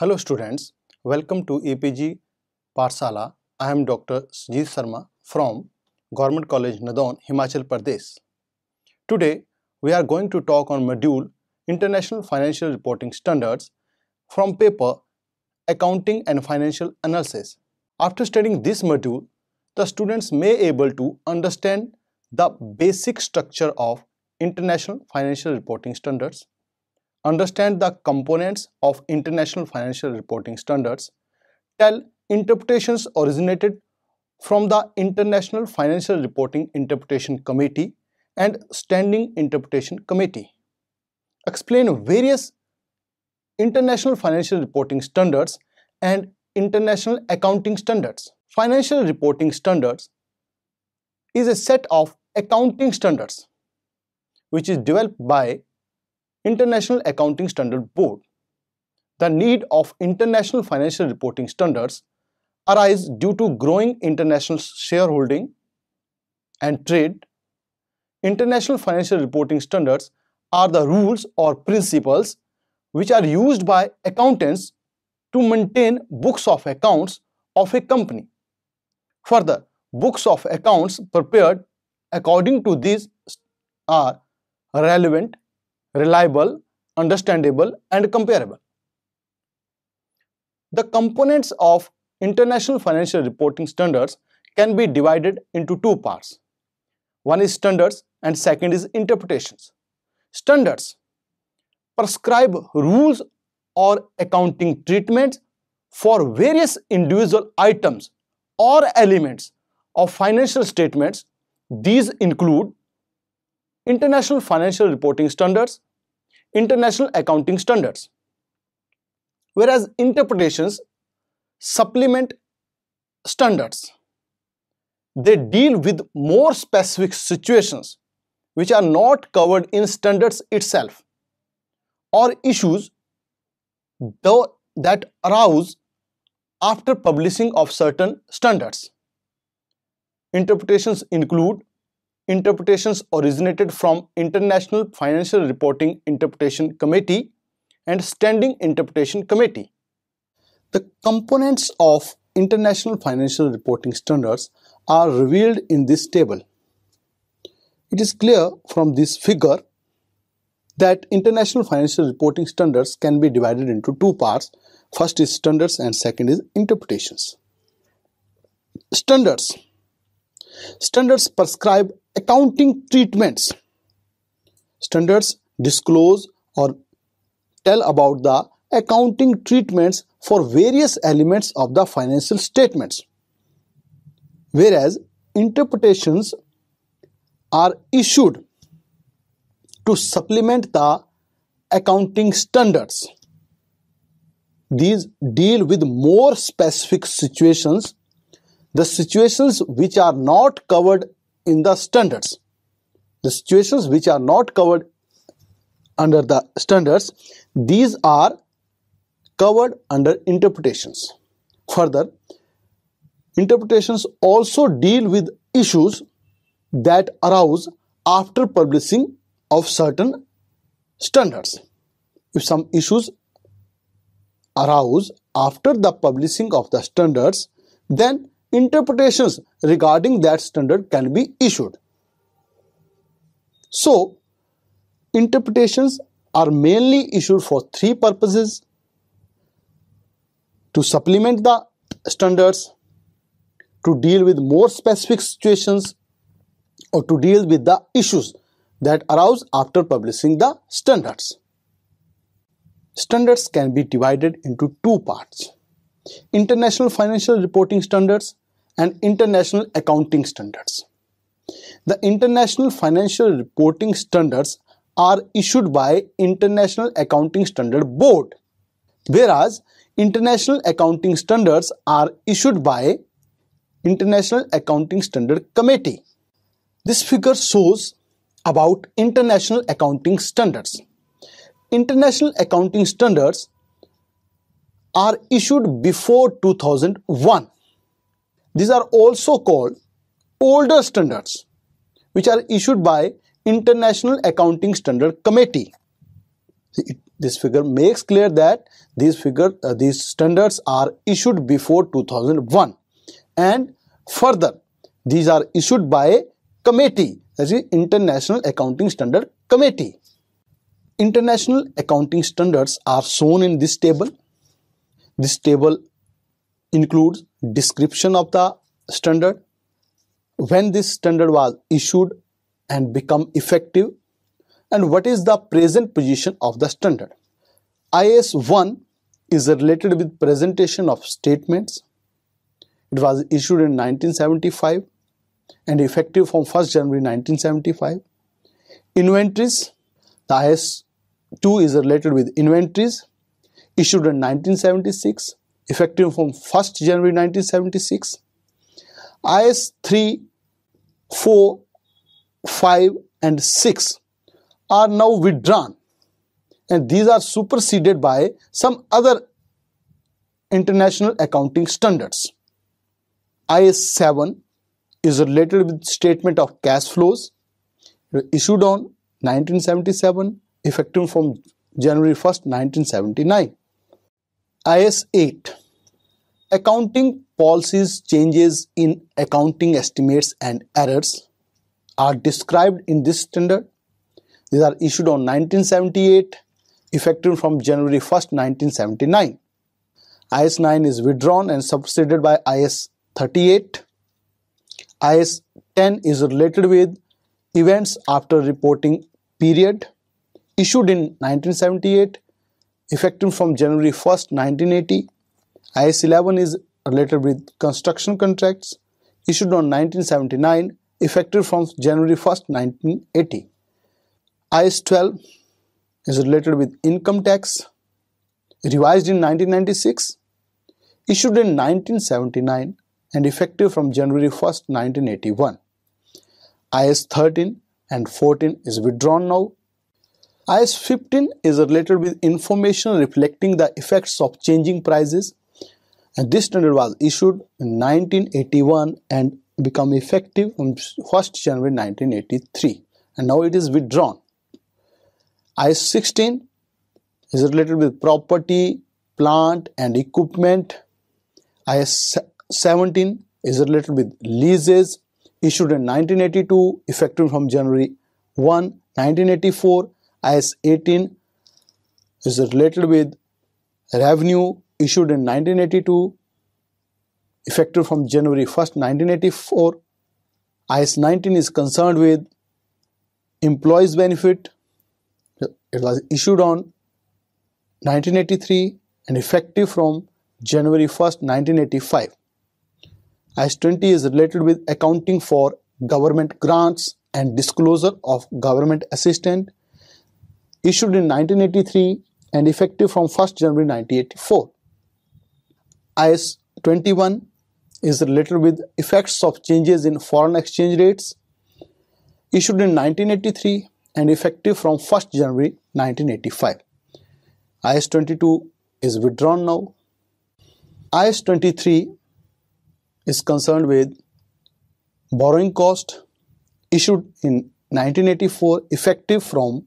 Hello students, welcome to EPG Parsala. I am Dr. Sujit Sharma from Government College Nadon, Himachal Pradesh. Today, we are going to talk on module International Financial Reporting Standards from paper Accounting and Financial Analysis. After studying this module, the students may able to understand the basic structure of International Financial Reporting Standards understand the components of international financial reporting standards, tell interpretations originated from the International Financial Reporting Interpretation Committee and Standing Interpretation Committee, explain various international financial reporting standards and international accounting standards. Financial reporting standards is a set of accounting standards which is developed by International Accounting Standard Board. The need of international financial reporting standards arise due to growing international shareholding and trade. International financial reporting standards are the rules or principles which are used by accountants to maintain books of accounts of a company. Further, books of accounts prepared according to these are relevant reliable, understandable and comparable. The components of International Financial Reporting Standards can be divided into two parts. One is standards and second is interpretations. Standards prescribe rules or accounting treatments for various individual items or elements of financial statements. These include international financial reporting standards, international accounting standards. Whereas interpretations supplement standards. They deal with more specific situations which are not covered in standards itself or issues though that arouse after publishing of certain standards. Interpretations include interpretations originated from International Financial Reporting Interpretation Committee and Standing Interpretation Committee. The components of International Financial Reporting Standards are revealed in this table. It is clear from this figure that International Financial Reporting Standards can be divided into two parts. First is standards and second is interpretations. Standards Standards prescribe accounting treatments. Standards disclose or tell about the accounting treatments for various elements of the financial statements. Whereas interpretations are issued to supplement the accounting standards. These deal with more specific situations the situations which are not covered in the standards the situations which are not covered under the standards these are covered under interpretations further interpretations also deal with issues that arise after publishing of certain standards if some issues arouse after the publishing of the standards, then interpretations regarding that standard can be issued. So, interpretations are mainly issued for three purposes to supplement the standards, to deal with more specific situations, or to deal with the issues that arise after publishing the standards. Standards can be divided into two parts international financial reporting standards and international accounting standards. The international financial reporting standards are issued by International Accounting Standard Board, whereas international accounting standards are issued by International Accounting Standard Committee. This figure shows about international accounting standards. International accounting standards are issued before 2001 these are also called older standards which are issued by International Accounting Standard Committee. This figure makes clear that these figure uh, these standards are issued before 2001 and further these are issued by committee that is International Accounting Standard Committee. International accounting standards are shown in this table. This table includes description of the standard when this standard was issued and become effective and what is the present position of the standard is 1 is related with presentation of statements it was issued in 1975 and effective from 1st January 1975 inventories the IS 2 is related with inventories issued in 1976 effective from 1st January 1976. IS 3, 4, 5 and 6 are now withdrawn and these are superseded by some other international accounting standards. IS 7 is related with statement of cash flows issued on 1977 effective from January 1st 1979. IS 8 Accounting policies changes in accounting estimates and errors are described in this standard. These are issued on 1978, effective from January 1st, 1979. IS 9 is withdrawn and substituted by IS 38. IS 10 is related with events after reporting period issued in 1978 effective from January 1st, 1980. IS 11 is related with construction contracts issued on 1979, effective from January 1st, 1980. IS 12 is related with income tax, revised in 1996, issued in 1979, and effective from January 1st, 1981. IS 13 and 14 is withdrawn now IS-15 is related with information reflecting the effects of changing prices. And this standard was issued in 1981 and become effective on 1st January 1983 and now it is withdrawn. IS-16 is related with property, plant and equipment. IS-17 is related with leases issued in 1982 effective from January 1, 1984 IS-18 is related with revenue issued in 1982, effective from January 1st, 1984. IS-19 is concerned with employees benefit. It was issued on 1983 and effective from January 1st, 1985. IS-20 is related with accounting for government grants and disclosure of government assistance issued in 1983 and effective from 1st January 1984. IS 21 is related with effects of changes in foreign exchange rates issued in 1983 and effective from 1st January 1985. IS 22 is withdrawn now. IS 23 is concerned with borrowing cost issued in 1984 effective from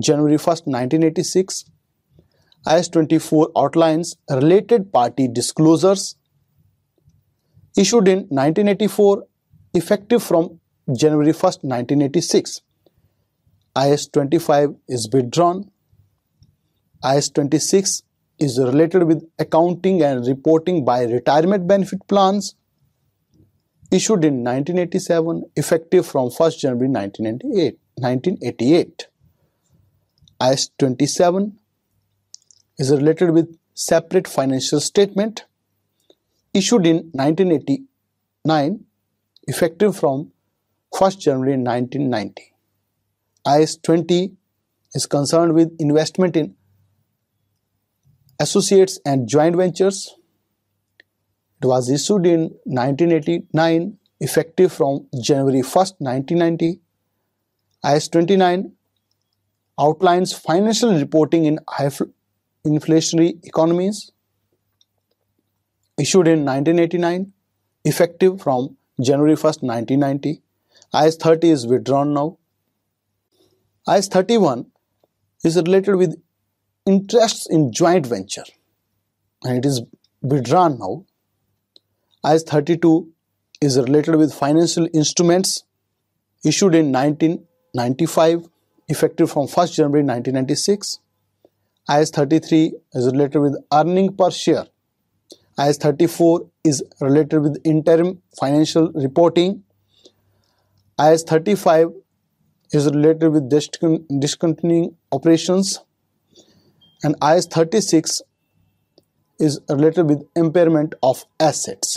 January 1st, 1986. IS-24 outlines related party disclosures issued in 1984 effective from January 1st, 1986. IS-25 is withdrawn. IS-26 is related with accounting and reporting by retirement benefit plans issued in 1987 effective from 1st January 1988. IS27 is related with separate financial statement issued in 1989 effective from 1st January 1990. IS20 is concerned with investment in associates and joint ventures. It was issued in 1989 effective from January 1st 1990. IS29 outlines financial reporting in inflationary economies, issued in 1989, effective from January 1st, 1990. IS 30 is withdrawn now. IS 31 is related with interests in joint venture and it is withdrawn now. IS 32 is related with financial instruments issued in 1995 effective from 1st January 1996. IS 33 is related with earning per share. IS 34 is related with interim financial reporting. IS 35 is related with discontinuing operations. And IS 36 is related with impairment of assets.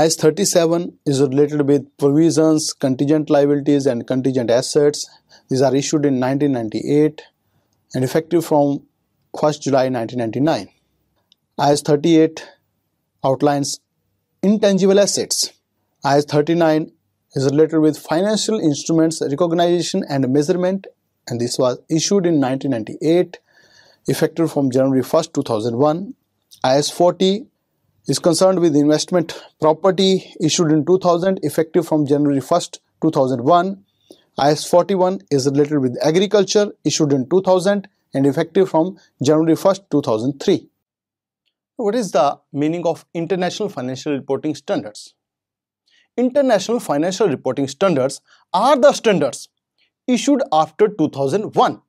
IS 37 is related with provisions, contingent liabilities, and contingent assets. These are issued in 1998 and effective from 1st July 1999. IS 38 outlines intangible assets. IS 39 is related with financial instruments recognition and measurement and this was issued in 1998 effective from January 1st 2001. IS 40 is concerned with investment property issued in 2000 effective from January 1st 2001. IS 41 is related with agriculture issued in 2000 and effective from January 1st, 2003. What is the meaning of International Financial Reporting Standards? International Financial Reporting Standards are the standards issued after 2001.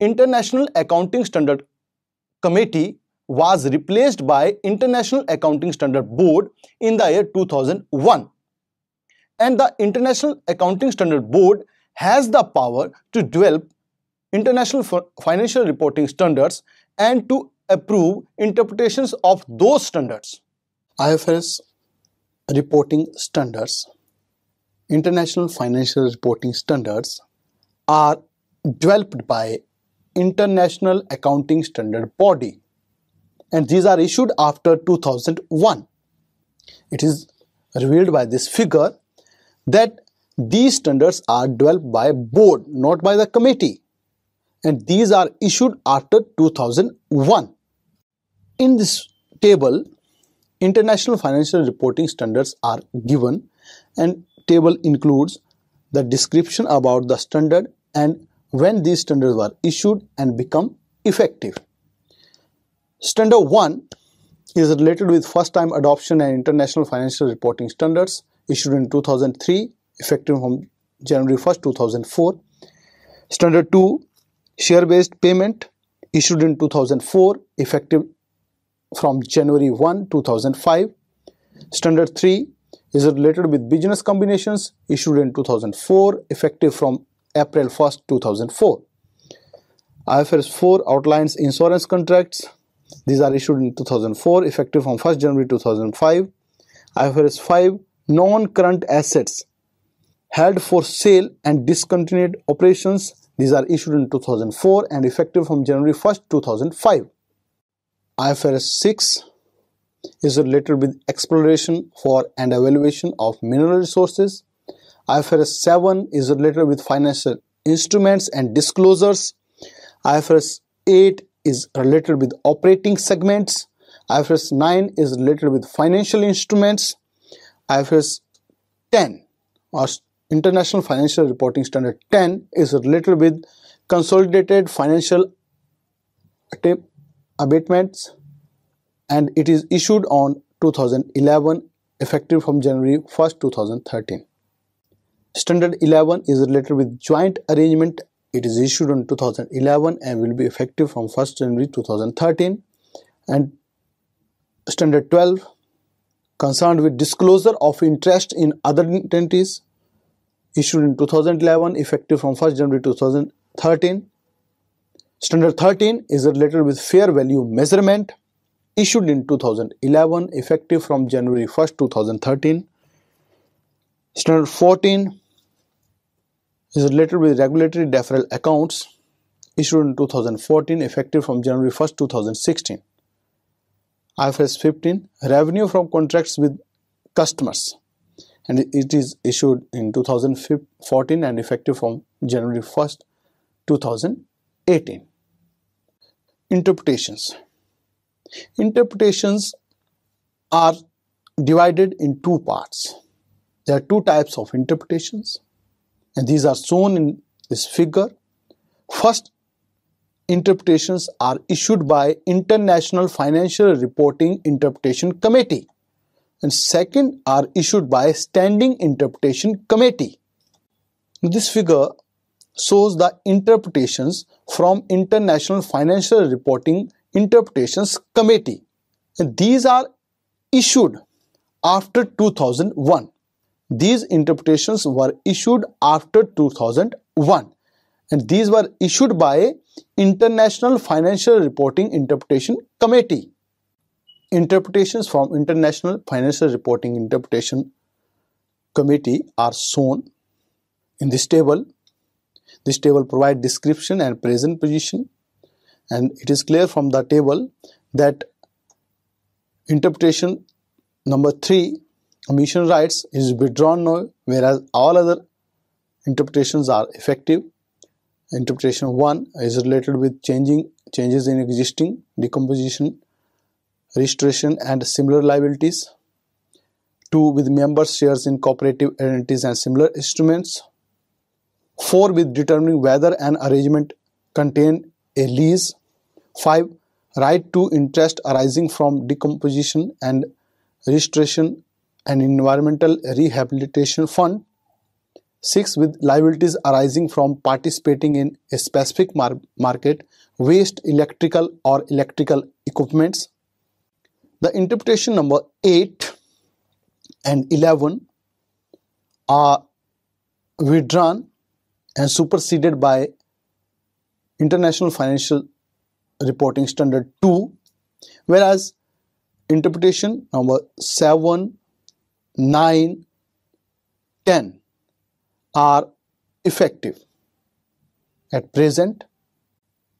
International Accounting Standard Committee was replaced by International Accounting Standard Board in the year 2001 and the International Accounting Standard Board has the power to develop international financial reporting standards and to approve interpretations of those standards. IFRS reporting standards, international financial reporting standards are developed by International Accounting Standard Body and these are issued after 2001. It is revealed by this figure that these standards are developed by board, not by the committee. And these are issued after 2001. In this table, international financial reporting standards are given and table includes the description about the standard and when these standards were issued and become effective. Standard 1 is related with first time adoption and international financial reporting standards issued in 2003, effective from January 1st, 2004. Standard 2, share-based payment, issued in 2004, effective from January 1, 2005. Standard 3 is related with business combinations, issued in 2004, effective from April 1st, 2004. IFRS 4 outlines insurance contracts. These are issued in 2004, effective from 1st January 2005. IFRS 5 non-current assets held for sale and discontinued operations. These are issued in 2004 and effective from January 1st, 2005. IFRS 6 is related with exploration for and evaluation of mineral resources. IFRS 7 is related with financial instruments and disclosures. IFRS 8 is related with operating segments. IFRS 9 is related with financial instruments. IFRS 10 or International Financial Reporting Standard 10 is related with consolidated financial abatements and it is issued on 2011 effective from January 1st 2013. Standard 11 is related with joint arrangement. It is issued on 2011 and will be effective from 1st January 2013. And Standard 12 concerned with disclosure of interest in other entities issued in 2011 effective from 1st January 2013. Standard 13 is related with fair value measurement issued in 2011 effective from January 1st 2013. Standard 14 is related with regulatory deferral accounts issued in 2014 effective from January 1st 2016. IFRS 15 revenue from contracts with customers and it is issued in 2014 and effective from January 1st 2018 interpretations interpretations are divided in two parts there are two types of interpretations and these are shown in this figure first interpretations are issued by International Financial Reporting Interpretation Committee and second are issued by Standing Interpretation Committee. This figure shows the interpretations from International Financial Reporting Interpretations Committee. And these are issued after 2001. These interpretations were issued after 2001 and these were issued by International Financial Reporting Interpretation Committee. Interpretations from International Financial Reporting Interpretation Committee are shown in this table. This table provides description and present position and it is clear from the table that interpretation number 3 omission rights is withdrawn now whereas all other interpretations are effective interpretation 1 is related with changing changes in existing decomposition restoration and similar liabilities 2 with members shares in cooperative entities and similar instruments 4 with determining whether an arrangement contained a lease 5 right to interest arising from decomposition and restoration and environmental rehabilitation fund 6 with liabilities arising from participating in a specific mar market waste electrical or electrical equipments the interpretation number 8 and 11 are withdrawn and superseded by international financial reporting standard 2 whereas interpretation number 7 9 10 are effective. At present,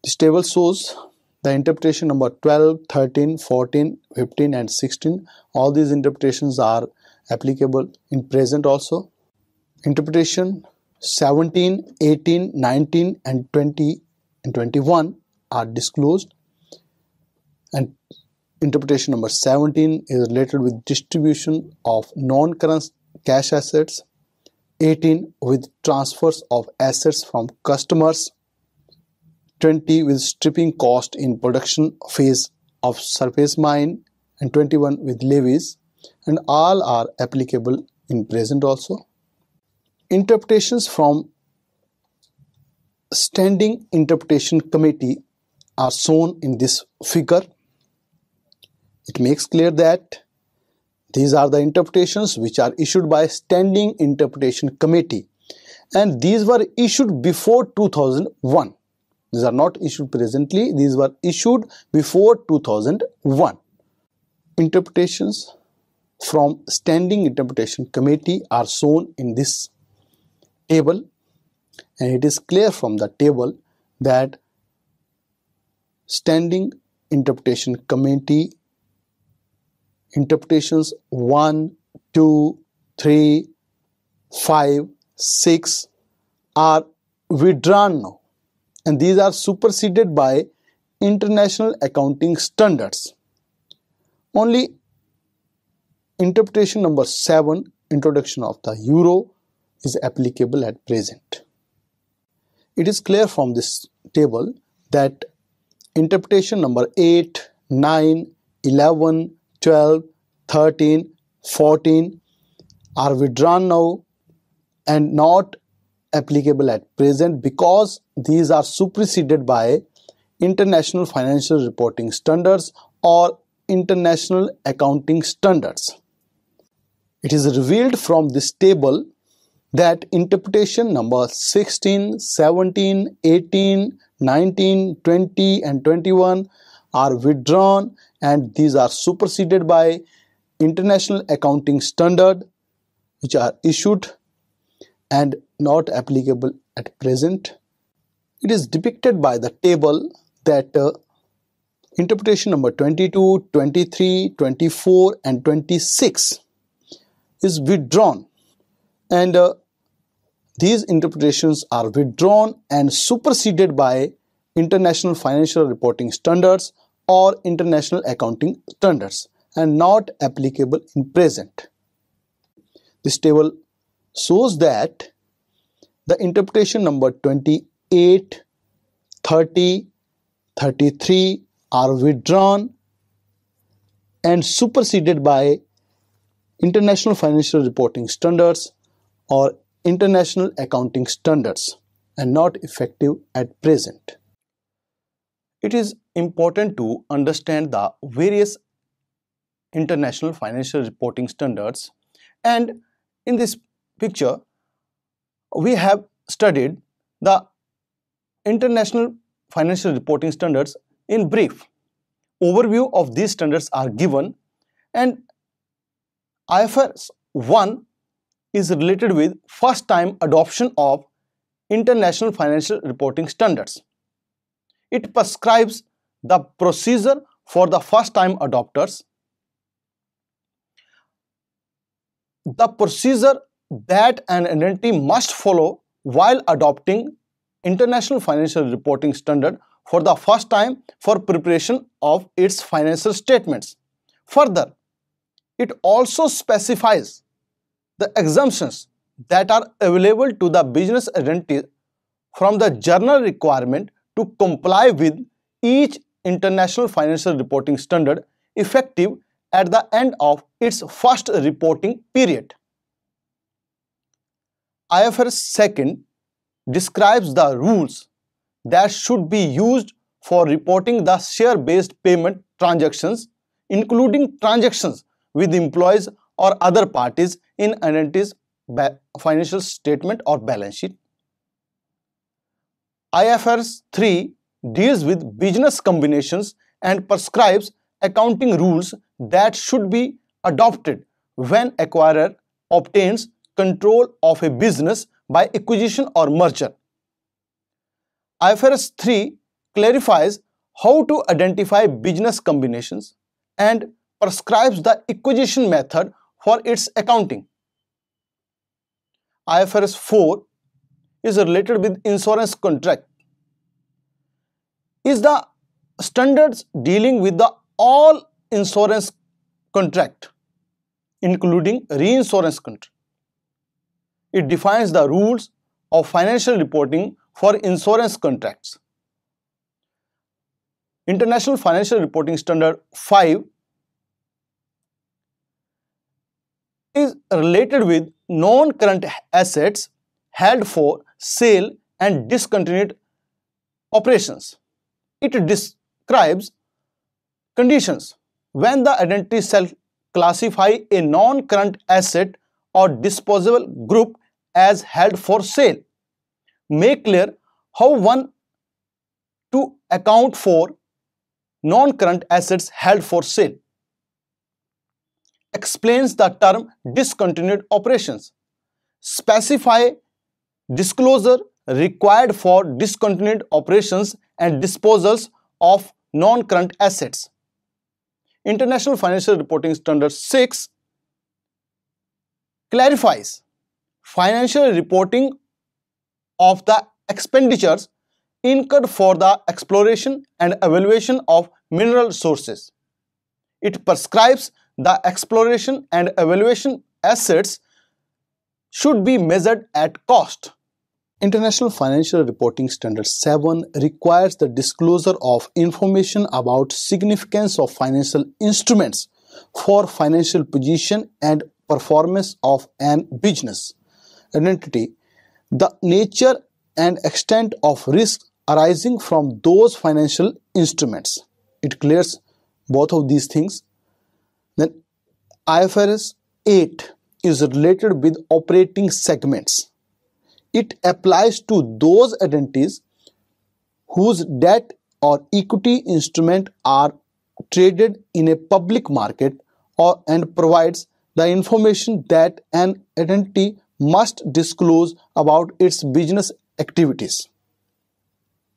this table shows the interpretation number 12, 13, 14, 15 and 16. All these interpretations are applicable in present also. Interpretation 17, 18, 19 and 20 and 21 are disclosed and interpretation number 17 is related with distribution of non-current cash assets 18 with transfers of assets from customers 20 with stripping cost in production phase of surface mine and 21 with levies and all are applicable in present also interpretations from standing interpretation committee are shown in this figure it makes clear that these are the interpretations which are issued by Standing Interpretation Committee and these were issued before 2001. These are not issued presently, these were issued before 2001. Interpretations from Standing Interpretation Committee are shown in this table and it is clear from the table that Standing Interpretation Committee interpretations 1, 2, 3, 5, 6 are withdrawn now and these are superseded by international accounting standards. Only interpretation number 7 introduction of the euro is applicable at present. It is clear from this table that interpretation number 8, 9, 11, 12, 13, 14 are withdrawn now and not applicable at present because these are superseded by international financial reporting standards or international accounting standards. It is revealed from this table that interpretation number 16, 17, 18, 19, 20 and 21 are withdrawn and these are superseded by international accounting standard which are issued and not applicable at present it is depicted by the table that uh, interpretation number 22 23 24 and 26 is withdrawn and uh, these interpretations are withdrawn and superseded by international financial reporting standards or international accounting standards and not applicable in present. This table shows that the interpretation number 28, 30, 33 are withdrawn and superseded by International Financial Reporting Standards or International Accounting Standards and not effective at present. It is important to understand the various international financial reporting standards and in this picture we have studied the international financial reporting standards in brief overview of these standards are given and IFRS 1 is related with first time adoption of international financial reporting standards it prescribes the procedure for the first time adopters, the procedure that an entity must follow while adopting international financial reporting standard for the first time for preparation of its financial statements. Further, it also specifies the exemptions that are available to the business entity from the journal requirement to comply with each International Financial Reporting Standard effective at the end of its first reporting period. IFRS 2 describes the rules that should be used for reporting the share-based payment transactions including transactions with employees or other parties in an entity's financial statement or balance sheet. IFRS 3 deals with business combinations and prescribes accounting rules that should be adopted when acquirer obtains control of a business by acquisition or merger. IFRS 3 clarifies how to identify business combinations and prescribes the acquisition method for its accounting. IFRS 4 is related with insurance contract is the standards dealing with the all insurance contract including reinsurance contract. It defines the rules of financial reporting for insurance contracts. International Financial Reporting Standard 5 is related with non-current assets held for sale and discontinued operations. It describes conditions when the identity cell classify a non-current asset or disposable group as held for sale. Make clear how one to account for non-current assets held for sale. Explains the term discontinued operations. Specify disclosure required for discontinued operations and disposals of non-current assets. International Financial Reporting Standard 6 clarifies financial reporting of the expenditures incurred for the exploration and evaluation of mineral sources. It prescribes the exploration and evaluation assets should be measured at cost International Financial Reporting Standard 7 requires the disclosure of information about significance of financial instruments for financial position and performance of an business entity. The nature and extent of risk arising from those financial instruments. It clears both of these things. Then IFRS 8 is related with operating segments it applies to those entities whose debt or equity instrument are traded in a public market or and provides the information that an entity must disclose about its business activities.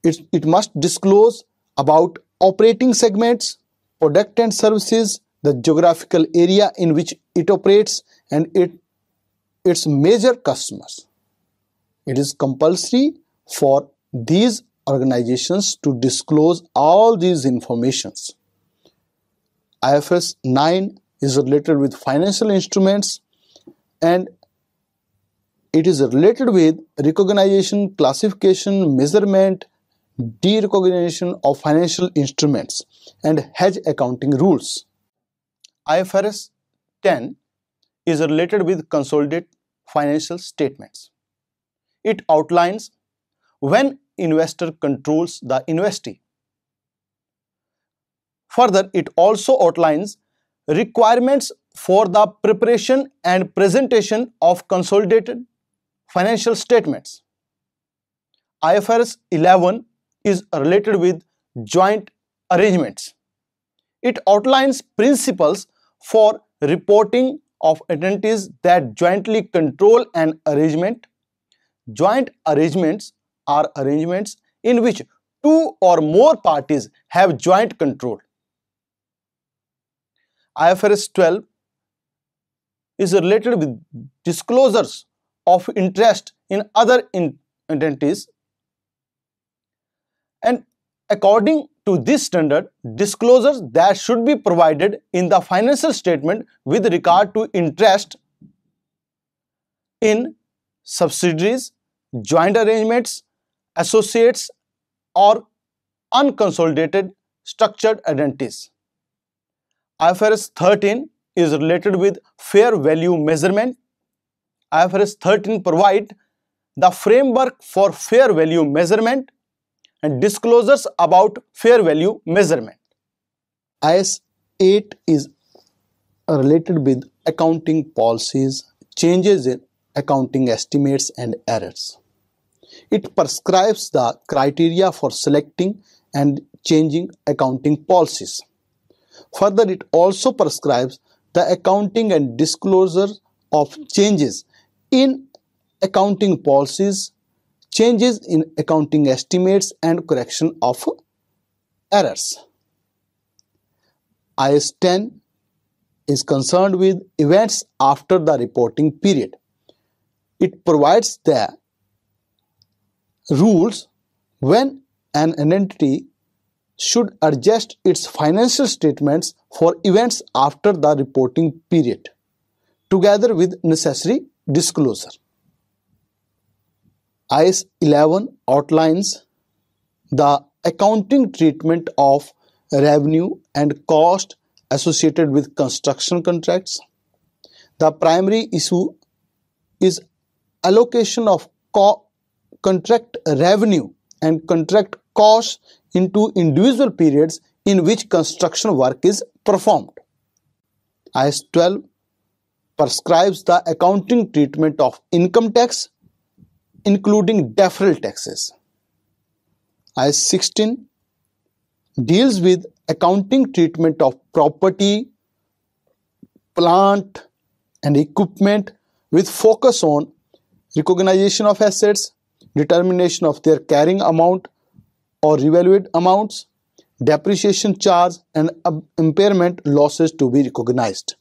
It, it must disclose about operating segments, product and services, the geographical area in which it operates and it, its major customers it is compulsory for these organizations to disclose all these informations. IFS 9 is related with financial instruments and it is related with recognition, classification, measurement, derecognition of financial instruments and hedge accounting rules. IFRS 10 is related with consolidated financial statements. It outlines when investor controls the investee. Further, it also outlines requirements for the preparation and presentation of consolidated financial statements. IFRS 11 is related with joint arrangements. It outlines principles for reporting of entities that jointly control an arrangement Joint arrangements are arrangements in which two or more parties have joint control. IFRS 12 is related with disclosures of interest in other in entities and according to this standard disclosures that should be provided in the financial statement with regard to interest in subsidiaries, joint arrangements, associates or unconsolidated structured identities. IFRS 13 is related with fair value measurement. IFRS 13 provide the framework for fair value measurement and disclosures about fair value measurement. IS 8 is related with accounting policies, changes in accounting estimates and errors. It prescribes the criteria for selecting and changing accounting policies. Further, it also prescribes the accounting and disclosure of changes in accounting policies, changes in accounting estimates, and correction of errors. IS 10 is concerned with events after the reporting period it provides the rules when an entity should adjust its financial statements for events after the reporting period together with necessary disclosure. IS 11 outlines the accounting treatment of revenue and cost associated with construction contracts. The primary issue is allocation of co- contract revenue and contract costs into individual periods in which construction work is performed. IS 12 prescribes the accounting treatment of income tax, including deferral taxes. IS 16 deals with accounting treatment of property, plant, and equipment with focus on recognition of assets, determination of their carrying amount or revalued amounts, depreciation charge and impairment losses to be recognized.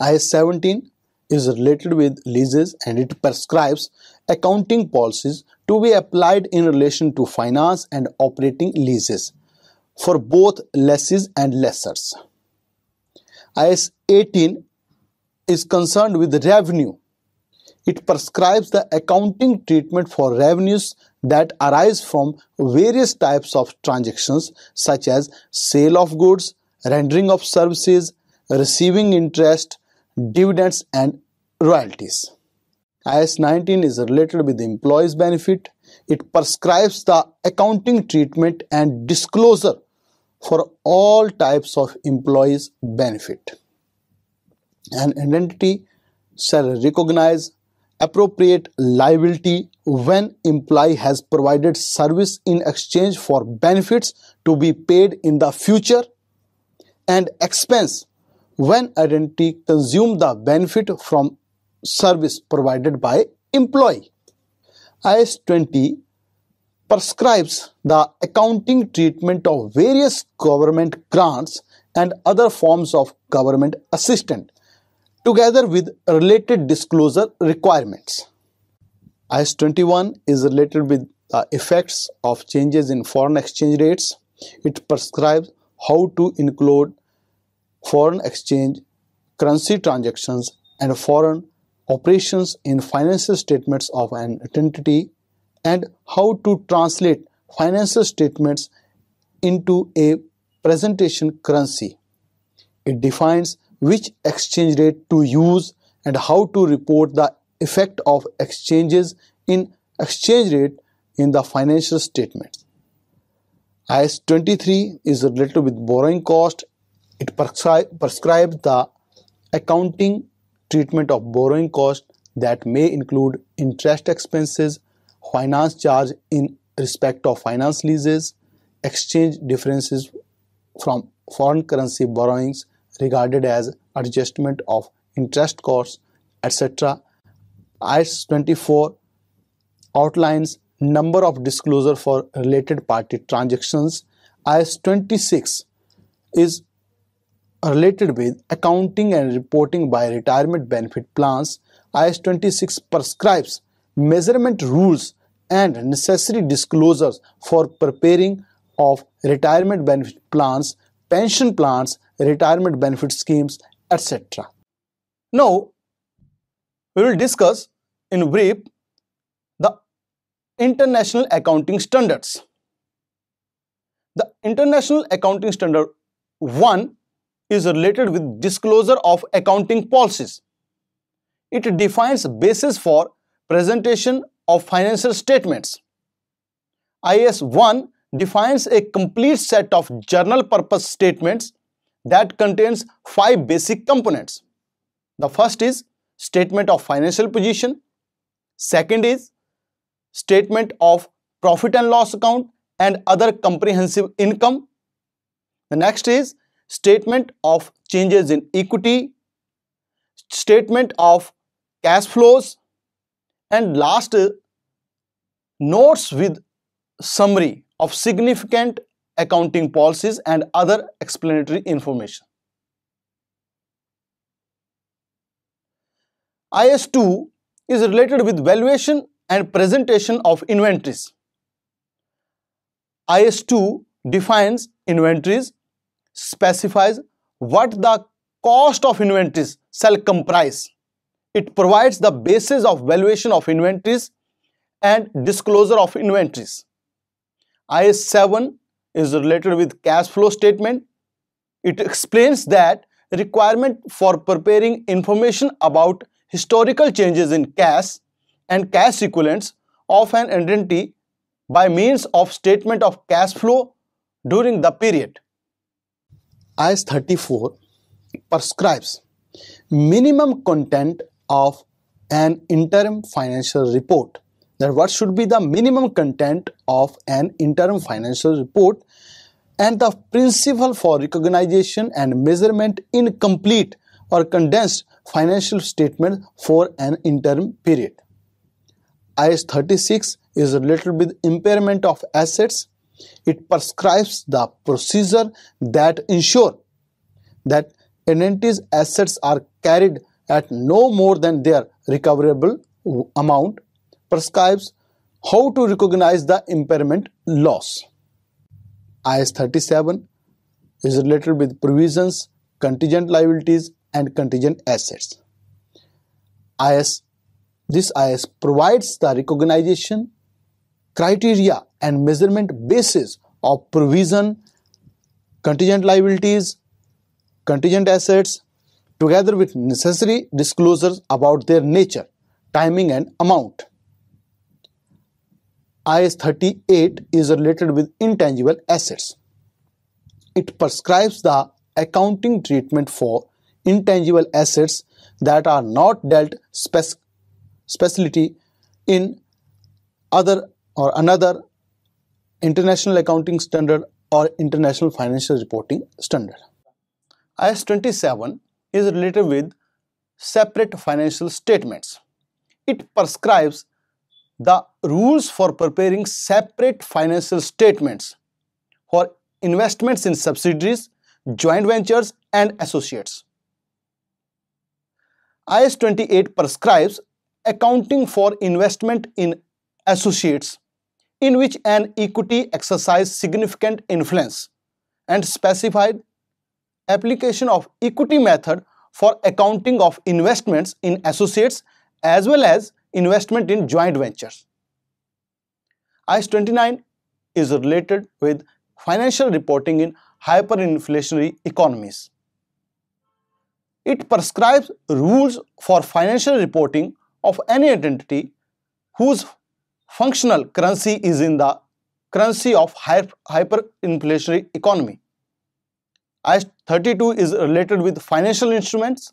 IS 17 is related with leases and it prescribes accounting policies to be applied in relation to finance and operating leases for both lessees and lessors. IS 18 is concerned with revenue it prescribes the accounting treatment for revenues that arise from various types of transactions such as sale of goods, rendering of services, receiving interest, dividends and royalties. IS 19 is related with the employee's benefit. It prescribes the accounting treatment and disclosure for all types of employees' benefit. An identity shall recognize appropriate liability when employee has provided service in exchange for benefits to be paid in the future and expense when identity consume the benefit from service provided by employee is 20 prescribes the accounting treatment of various government grants and other forms of government assistance together with related disclosure requirements. IS 21 is related with the effects of changes in foreign exchange rates. It prescribes how to include foreign exchange currency transactions and foreign operations in financial statements of an entity and how to translate financial statements into a presentation currency. It defines which exchange rate to use and how to report the effect of exchanges in exchange rate in the financial statements. IS 23 is related with borrowing cost. It prescri prescribes the accounting treatment of borrowing cost that may include interest expenses, finance charge in respect of finance leases, exchange differences from foreign currency borrowings, regarded as adjustment of interest costs, etc. IS 24 outlines number of disclosure for related party transactions. IS 26 is related with accounting and reporting by retirement benefit plans. IS 26 prescribes measurement rules and necessary disclosures for preparing of retirement benefit plans, pension plans, retirement benefit schemes, etc. Now, we will discuss in brief the international accounting standards. The international accounting standard 1 is related with disclosure of accounting policies. It defines basis for presentation of financial statements. IS 1 defines a complete set of journal purpose statements that contains five basic components. The first is statement of financial position. Second is statement of profit and loss account and other comprehensive income. The next is statement of changes in equity, statement of cash flows, and last, notes with summary of significant accounting policies and other explanatory information. IS2 is related with valuation and presentation of inventories. IS2 defines inventories, specifies what the cost of inventories shall comprise. It provides the basis of valuation of inventories and disclosure of inventories. IS7 is related with cash flow statement. It explains that requirement for preparing information about historical changes in cash and cash equivalents of an entity by means of statement of cash flow during the period. IS 34 prescribes minimum content of an interim financial report that what should be the minimum content of an interim financial report and the principle for recognition and measurement in complete or condensed financial statement for an interim period. IS 36 is related with impairment of assets. It prescribes the procedure that ensure that an entity's assets are carried at no more than their recoverable amount prescribes how to recognize the impairment loss. IS 37 is related with provisions, contingent liabilities and contingent assets. IS this IS provides the recognition criteria and measurement basis of provision, contingent liabilities, contingent assets together with necessary disclosures about their nature, timing and amount. IS 38 is related with intangible assets. It prescribes the accounting treatment for intangible assets that are not dealt specially specialty in other or another international accounting standard or international financial reporting standard. IS 27 is related with separate financial statements. It prescribes the rules for preparing separate financial statements for investments in subsidiaries, joint ventures and associates. IS 28 prescribes accounting for investment in associates in which an equity exercise significant influence and specified application of equity method for accounting of investments in associates as well as investment in joint ventures. IS-29 is related with financial reporting in hyperinflationary economies. It prescribes rules for financial reporting of any entity whose functional currency is in the currency of hyperinflationary economy. IS-32 is related with financial instruments.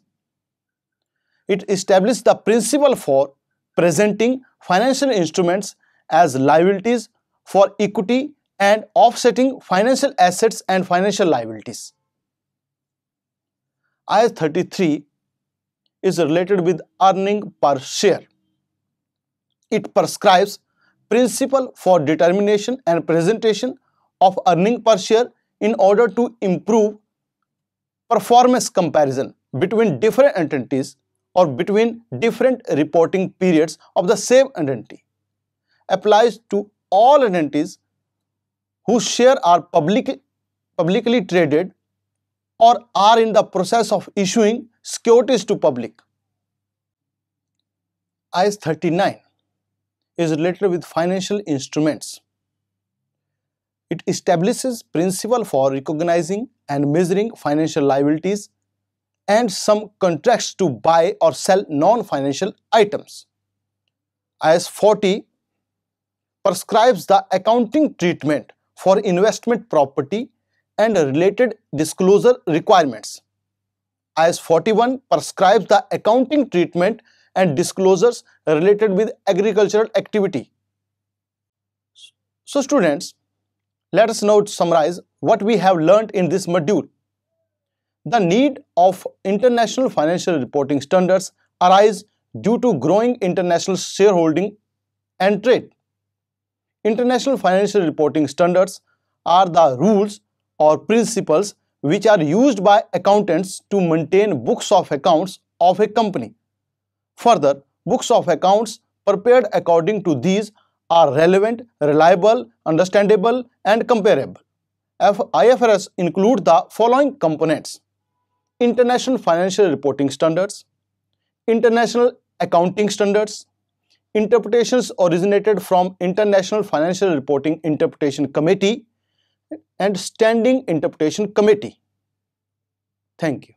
It establishes the principle for presenting financial instruments as liabilities for equity and offsetting financial assets and financial liabilities. IS33 is related with earning per share. It prescribes principle for determination and presentation of earning per share in order to improve performance comparison between different entities or between different reporting periods of the same entity, applies to all entities whose share are public, publicly traded or are in the process of issuing securities to public. IS 39 is related with financial instruments. It establishes principle for recognizing and measuring financial liabilities and some contracts to buy or sell non-financial items. IS 40 prescribes the accounting treatment for investment property and related disclosure requirements. IS 41 prescribes the accounting treatment and disclosures related with agricultural activity. So students, let us now summarize what we have learned in this module. The need of international financial reporting standards arise due to growing international shareholding and trade. International financial reporting standards are the rules or principles which are used by accountants to maintain books of accounts of a company. Further, books of accounts prepared according to these are relevant, reliable, understandable and comparable. IFRS include the following components international financial reporting standards, international accounting standards, interpretations originated from International Financial Reporting Interpretation Committee and Standing Interpretation Committee. Thank you.